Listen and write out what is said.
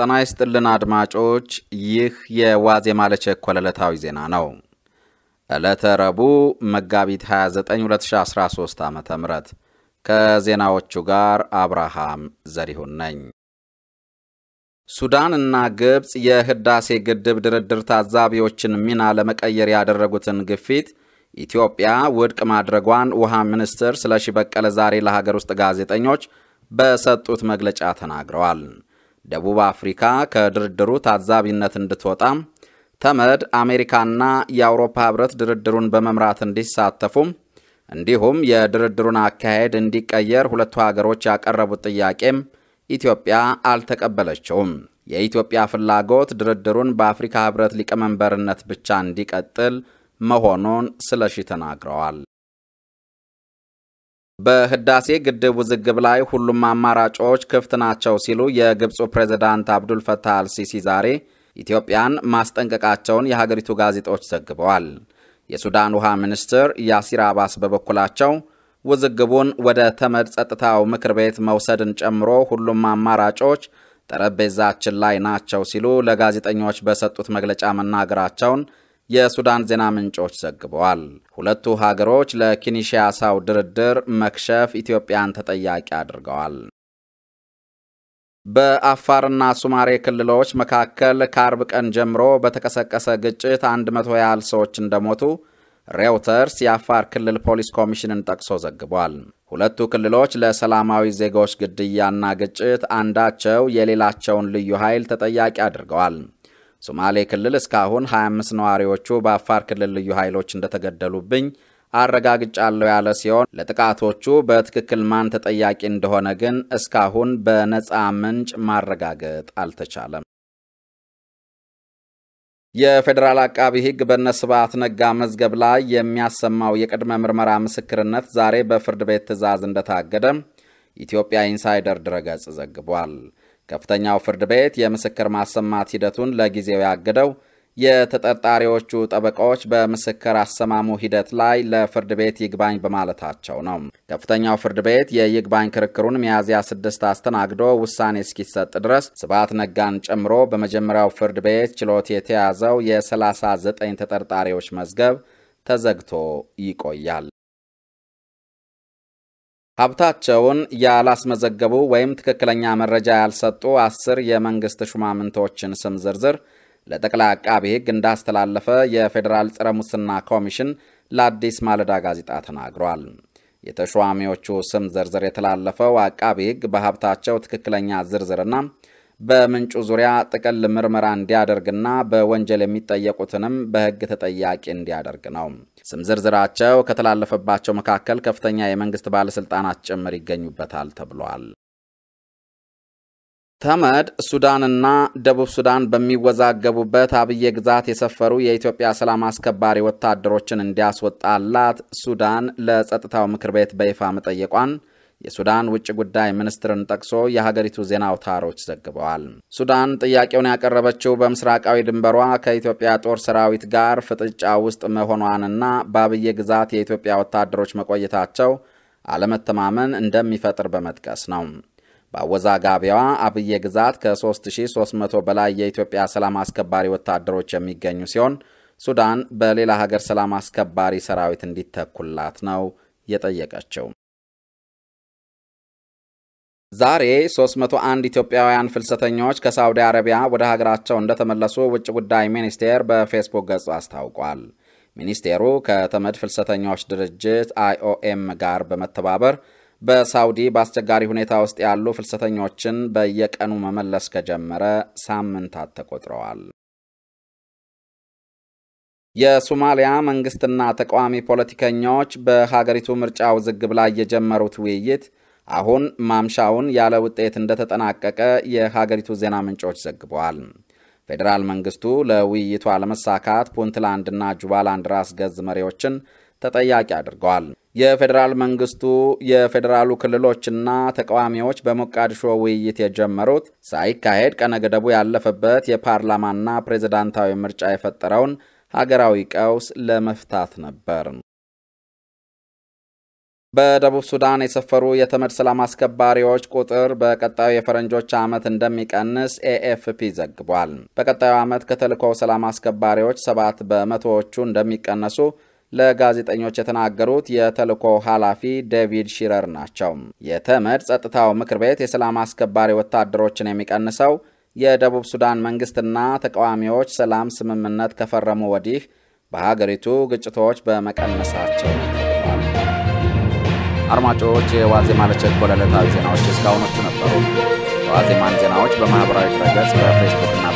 ጤና ይስጥልን አድማጮች፣ ይህ የዋዜማ ማለቸ ዕለታዊ ዜና ነው። ዕለተ ረቡዕ መጋቢት 29 2013 ዓ ም ከዜናዎቹ ጋር አብርሃም ዘሪሁን ነኝ። ሱዳን እና ግብፅ የህዳሴ ግድብ ድርድር ታዛቢዎችን ሚና ለመቀየር ያደረጉትን ግፊት ኢትዮጵያ ውድቅ ማድረጓን ውሃ ሚኒስትር ስለሺ በቀለ ዛሬ ለሀገር ውስጥ ጋዜጠኞች በሰጡት መግለጫ ተናግረዋል። ደቡብ አፍሪካ ከድርድሩ ታዛቢነት እንድትወጣ ተመድ፣ አሜሪካና የአውሮፓ ህብረት ድርድሩን በመምራት እንዲሳተፉ እንዲሁም የድርድሩን አካሄድ እንዲቀየር ሁለቱ ሀገሮች ያቀረቡት ጥያቄም ኢትዮጵያ አልተቀበለችውም። የኢትዮጵያ ፍላጎት ድርድሩን በአፍሪካ ህብረት ሊቀመንበርነት ብቻ እንዲቀጥል መሆኑን ስለሺ ተናግረዋል። በህዳሴ ግድብ ውዝግብ ላይ ሁሉም አማራጮች ክፍት ናቸው ሲሉ የግብፁ ፕሬዝዳንት አብዱል ፈታህ አልሲሲ ዛሬ ኢትዮጵያን ማስጠንቀቃቸውን የሀገሪቱ ጋዜጦች ዘግበዋል። የሱዳን ውሃ ሚኒስትር ያሲር አባስ በበኩላቸው ውዝግቡን ወደ ተመድ ጸጥታው ምክር ቤት መውሰድን ጨምሮ ሁሉም አማራጮች ጠረጴዛችን ላይ ናቸው ሲሉ ለጋዜጠኞች በሰጡት መግለጫ መናገራቸውን የሱዳን ዜና ምንጮች ዘግበዋል። ሁለቱ ሀገሮች ለኪንሻሳው ድርድር መክሸፍ ኢትዮጵያን ተጠያቂ አድርገዋል። በአፋርና ሱማሬ ክልሎች መካከል ከአርብ ቀን ጀምሮ በተቀሰቀሰ ግጭት 100 ያህል ሰዎች እንደሞቱ ሬውተርስ የአፋር ክልል ፖሊስ ኮሚሽንን ጠቅሶ ዘግቧል። ሁለቱ ክልሎች ለሰላማዊ ዜጎች ግድያና ግጭት አንዳቸው የሌላቸውን ልዩ ኃይል ተጠያቂ አድርገዋል። ሶማሌ ክልል እስካሁን 25 ነዋሪዎቹ በአፋር ክልል ልዩ ኃይሎች እንደተገደሉብኝ አረጋግጫለሁ ያለ ሲሆን ለጥቃቶቹ በትክክል ማን ተጠያቂ እንደሆነ ግን እስካሁን በነፃ ምንጭ ማረጋገጥ አልተቻለም። የፌዴራል አቃቢ ሕግ በነ ስብሐት ነጋ መዝገብ ላይ የሚያሰማው የቅድመ ምርመራ ምስክርነት ዛሬ በፍርድ ቤት ትዕዛዝ እንደታገደ ኢትዮጵያ ኢንሳይደር ድረገጽ ዘግቧል። ከፍተኛው ፍርድ ቤት የምስክር ማሰማት ሂደቱን ለጊዜው ያገደው የተጠርጣሪዎቹ ጠበቃዎች በምስክር አሰማሙ ሂደት ላይ ለፍርድ ቤት ይግባኝ በማለታቸው ነው። ከፍተኛው ፍርድ ቤት የይግባኝ ክርክሩን ሚያዝያ ስድስት አስተናግዶ ውሳኔ እስኪሰጥ ድረስ ስብሐት ነጋን ጨምሮ በመጀመሪያው ፍርድ ቤት ችሎት የተያዘው የ39 ተጠርጣሪዎች መዝገብ ተዘግቶ ይቆያል። ሀብታቸውን ያላስመዘገቡ ወይም ትክክለኛ መረጃ ያልሰጡ አስር የመንግሥት ሹማምንቶችን ስም ዝርዝር ለጠቅላይ አቃቢ ሕግ እንዳስተላለፈ የፌዴራል ጸረ ሙስና ኮሚሽን ለአዲስ ማለዳ ጋዜጣ ተናግሯል። የተሿሚዎቹ ስም ዝርዝር የተላለፈው አቃቢ ሕግ በሀብታቸው ትክክለኛ ዝርዝርና በምንጩ ዙሪያ ጥቅል ምርመራ እንዲያደርግና በወንጀል የሚጠየቁትንም በሕግ ተጠያቂ እንዲያደርግ ነው። ስም ዝርዝራቸው ከተላለፈባቸው መካከል ከፍተኛ የመንግስት ባለሥልጣናት ጭምር ይገኙበታል ተብሏል። ተመድ ሱዳንና ደቡብ ሱዳን በሚወዛገቡበት አብዬ ግዛት የሰፈሩ የኢትዮጵያ ሰላም አስከባሪ ወታደሮችን እንዲያስወጣላት ሱዳን ለጸጥታው ምክር ቤት በይፋ መጠየቋን የሱዳን ውጭ ጉዳይ ሚኒስትርን ጠቅሶ የሀገሪቱ ዜና አውታሮች ዘግበዋል። ሱዳን ጥያቄውን ያቀረበችው በምስራቃዊ ድንበሯ ከኢትዮጵያ ጦር ሰራዊት ጋር ፍጥጫ ውስጥ መሆኗንና በአብዬ ግዛት የኢትዮጵያ ወታደሮች መቆየታቸው አለመተማመን እንደሚፈጥር በመጥቀስ ነው። በአወዛጋቢዋ አብዬ ግዛት ከ3300 በላይ የኢትዮጵያ ሰላም አስከባሪ ወታደሮች የሚገኙ ሲሆን ሱዳን በሌላ ሀገር ሰላም አስከባሪ ሰራዊት እንዲተኩላት ነው የጠየቀችው። ዛሬ 301 ኢትዮጵያውያን ፍልሰተኞች ከሳውዲ አረቢያ ወደ ሀገራቸው እንደተመለሱ ውጭ ጉዳይ ሚኒስቴር በፌስቡክ ገጹ አስታውቋል። ሚኒስቴሩ ከተመድ ፍልሰተኞች ድርጅት አይኦኤም ጋር በመተባበር በሳውዲ በአስቸጋሪ ሁኔታ ውስጥ ያሉ ፍልሰተኞችን በየቀኑ መመለስ ከጀመረ ሳምንታት ተቆጥረዋል። የሶማሊያ መንግስትና ተቃዋሚ ፖለቲከኞች በሀገሪቱ ምርጫ ውዝግብ ላይ የጀመሩት ውይይት አሁን ማምሻውን ያለ ውጤት እንደተጠናቀቀ የሀገሪቱ ዜና ምንጮች ዘግበዋል። ፌዴራል መንግስቱ ለውይይቱ አለመሳካት ፑንትላንድና ጁባላንድ ራስ ገዝ መሪዎችን ተጠያቂ አድርገዋል። የፌዴራል መንግስቱ የፌዴራሉ ክልሎችና ተቃዋሚዎች በሞቃዲሾ ውይይት የጀመሩት ሳይካሄድ ቀነ ገደቡ ያለፈበት የፓርላማና ፕሬዝዳንታዊ ምርጫ የፈጠረውን ሀገራዊ ቀውስ ለመፍታት ነበር። በደቡብ ሱዳን የሰፈሩ የተመድ ሰላም አስከባሪዎች ቁጥር በቀጣዩ የፈረንጆች ዓመት እንደሚቀንስ ኤኤፍፒ ዘግቧል። በቀጣዩ ዓመት ከተልእኮው ሰላም አስከባሪዎች ሰባት በመቶዎቹ እንደሚቀነሱ ለጋዜጠኞች የተናገሩት የተልእኮ ኃላፊ ዴቪድ ሺረር ናቸው። የተመድ ጸጥታው ምክር ቤት የሰላም አስከባሪ ወታደሮችን የሚቀንሰው የደቡብ ሱዳን መንግስትና ተቃዋሚዎች ሰላም ስምምነት ከፈረሙ ወዲህ በሀገሪቱ ግጭቶች በመቀነሳቸው ነው። አድማጮች የዋዜማ ለቸኮለ ዕለታዊ ዜናዎች እስካሁኖቹ ነበሩ። የዋዜማን ዜናዎች በማኅበራዊ ድረገጽ በፌስቡክና